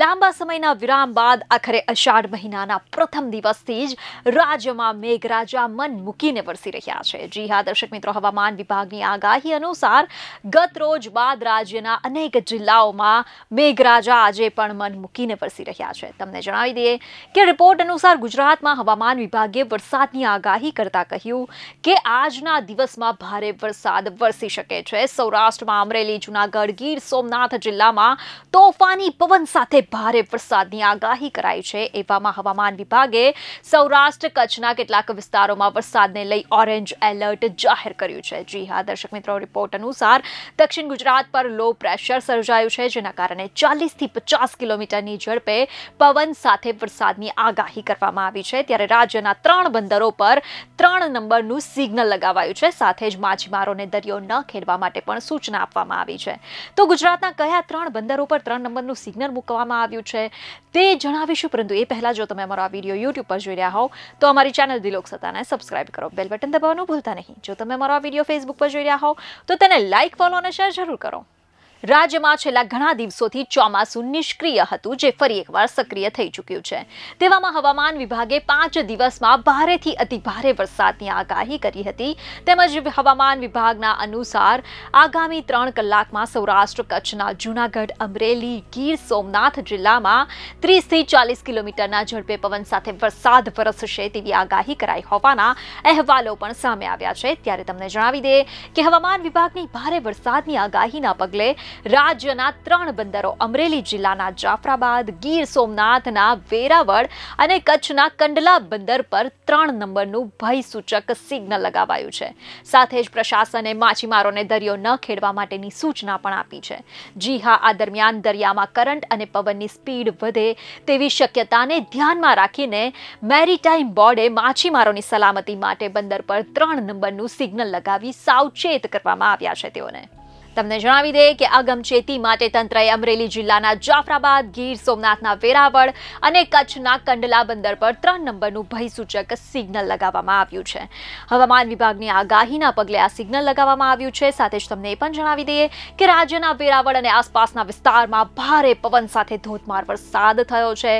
લાંબા સમયના વિરામ બાદ આખરે અષાઢ મહિનાના પ્રથમ દિવસથી જ રાજ્યમાં મેઘરાજા મન મૂકીને વરસી રહ્યા છે જી હા દર્શક મિત્રો હવામાન વિભાગની આગાહી અનુસાર ગત રોજ બાદ રાજ્યના અનેક જિલ્લાઓમાં મેઘરાજા આજે પણ મન મૂકીને વરસી રહ્યા છે તમને જણાવી દઈએ કે રિપોર્ટ અનુસાર ગુજરાતમાં હવામાન વિભાગે વરસાદની આગાહી કરતા કહ્યું કે આજના દિવસમાં ભારે વરસાદ વરસી શકે છે સૌરાષ્ટ્રમાં અમરેલી જૂનાગઢ ગીર સોમનાથ જિલ્લામાં તોફાની પવન સાથે ભારે વરસાદની આગાહી કરાઈ છે એવામાં હવામાન વિભાગે સૌરાષ્ટ્ર કચ્છના કેટલાક વિસ્તારોમાં વરસાદને લઈ ઓરેન્જ એલર્ટ જાહેર કર્યું છે જી હા દર્શક મિત્રો રિપોર્ટ અનુસાર દક્ષિણ ગુજરાત પર લો પ્રેશર સર્જાયું છે જેના કારણે ચાલીસથી પચાસ કિલોમીટરની ઝડપે પવન સાથે વરસાદની આગાહી કરવામાં આવી છે ત્યારે રાજ્યના ત્રણ બંદરો પર ત્રણ નંબરનું સિગ્નલ લગાવાયું છે સાથે જ માછીમારોને દરિયો ન ખેડવા માટે પણ સૂચના આપવામાં આવી છે તો ગુજરાતના કયા ત્રણ બંદરો પર ત્રણ નંબરનું સિગ્નલ મૂકવામાં કરવામાં આવ્યું છે તે જણાવીશું પરંતુ એ પહેલાં જો તમે અમારો આ વિડીયો યુટ્યુબ પર જોઈ રહ્યા હોવ તો અમારી ચેનલ દિલોક સત્તાને સબસ્ક્રાઇબ કરો બેલ બટન દબાવવાનું ભૂલતા નહીં જો તમે અમારો આ વિડીયો ફેસબુક પર જોઈ રહ્યા હોવ તો તેને લાઇક ફોલો અને શેર જરૂર કરો રાજ્યમાં છેલ્લા ઘણા દિવસોથી ચોમાસું નિષ્ક્રિય હતું જે ફરી એકવાર સક્રિય થઈ ચૂક્યું છે તેવામાં હવામાન વિભાગે પાંચ દિવસમાં ભારેથી અતિભારે વરસાદની આગાહી કરી હતી તેમજ હવામાન વિભાગના અનુસાર આગામી ત્રણ કલાકમાં સૌરાષ્ટ્ર કચ્છના જૂનાગઢ અમરેલી ગીર સોમનાથ જિલ્લામાં ત્રીસથી ચાલીસ કિલોમીટરના ઝડપે પવન સાથે વરસાદ વરસશે તેવી આગાહી કરાઈ હોવાના અહેવાલો પણ સામે આવ્યા છે ત્યારે તમને જણાવી દે કે હવામાન વિભાગની ભારે વરસાદની આગાહીના પગલે રાજ્યના ત્રણ બંદરો અમરેલી જિલ્લાના જાફરાબાદ ગીર સોમનાથના વેરાવળ અને કચ્છના કંડલા બંદર પર ત્રણ નંબરનું ભયસૂચક સિગ્નલ લગાવાયું છે સાથે જ પ્રશાસને માછીમારોને દરિયો ન ખેડવા માટેની સૂચના પણ આપી છે જી હા આ દરમિયાન દરિયામાં કરંટ અને પવનની સ્પીડ વધે તેવી શક્યતાને ધ્યાનમાં રાખીને મેરીટાઈમ બોર્ડે માછીમારોની સલામતી માટે બંદર પર ત્રણ નંબરનું સિગ્નલ લગાવી સાવચેત કરવામાં આવ્યા છે તેઓને તમને જણાવી દઈએ કે અગમચેતી માટે તંત્રએ અમરેલી જિલ્લાના જાફરાબાદ ગીર સોમનાથના વેરાવળ અને કચ્છના કંડલા બંદર પર ત્રણ નંબરનું ભયસૂચક સિગ્નલ લગાવવામાં આવ્યું છે હવામાન વિભાગની આગાહીના પગલે આ સિગ્નલ લગાવવામાં આવ્યું છે સાથે જ તમને એ પણ જણાવી દઈએ કે રાજ્યના વેરાવળ અને આસપાસના વિસ્તારમાં ભારે પવન સાથે ધોધમાર વરસાદ થયો છે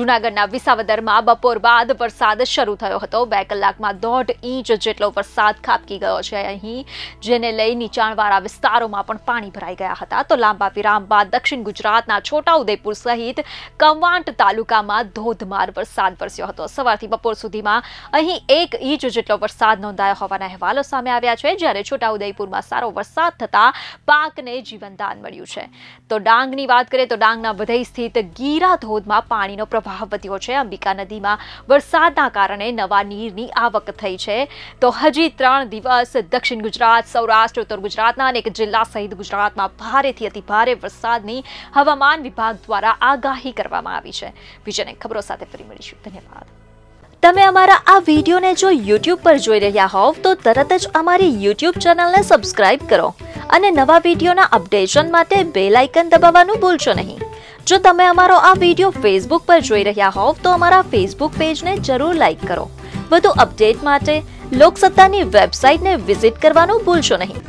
જૂનાગઢના વિસાવદરમાં બપોર બાદ વરસાદ શરૂ થયો હતો બે કલાકમાં દોઢ ઇંચ જેટલો વરસાદ ખાબકી ગયો છે અહીં જેને લઈ નીચાણવાળા વિસ્તારો વિસ્તારોમાં પણ પાણી ભરાઈ ગયા હતા તો લાંબા વિરામ બાદ દક્ષિણ ગુજરાતના છોટાઉદેપુર સહિત કવાંટ તાલુકામાં ધોધમાર વરસાદ વરસ્યો હતો સવારથી બપોર સુધીમાં અહીં એક ઇંચ જેટલો વરસાદ નોંધાયો હોવાના અહેવાલો સામે આવ્યા છે જ્યારે છોટાઉદેપુરમાં સારો વરસાદ થતાં પાકને જીવનદાન મળ્યું છે તો ડાંગની વાત કરીએ તો ડાંગના વધઈ સ્થિત ગીરા ધોધમાં પાણીનો પ્રવાહ વધ્યો છે અંબિકા નદીમાં વરસાદના કારણે નવા નીરની આવક થઈ છે તો હજી ત્રણ દિવસ દક્ષિણ ગુજરાત સૌરાષ્ટ્ર ઉત્તર ગુજરાતના અનેક જિલ્લા કેરળ સહિત ગુજરાતમાં ભારેથી અતિ ભારે વરસાદની હવામાન વિભાગ દ્વારા આગાહી કરવામાં આવી છે વિજયને ખબરો સાથે ફરી મળીશું ધન્યવાદ તમે અમારા આ વિડીયોને જો યુટ્યુબ પર જોઈ રહ્યા હોવ તો તરત જ અમારી યુટ્યુબ ચેનલને સબસ્ક્રાઇબ કરો અને નવા વિડીયોના અપડેશન માટે બેલ આઇકન દબાવવાનું ભૂલશો નહીં જો તમે અમારો આ વિડીયો ફેસબુક પર જોઈ રહ્યા હોવ તો અમારા ફેસબુક પેજને જરૂર લાઇક કરો વધુ અપડેટ માટે લોકસત્તાની વેબસાઇટને વિઝિટ કરવાનું ભૂલશો નહીં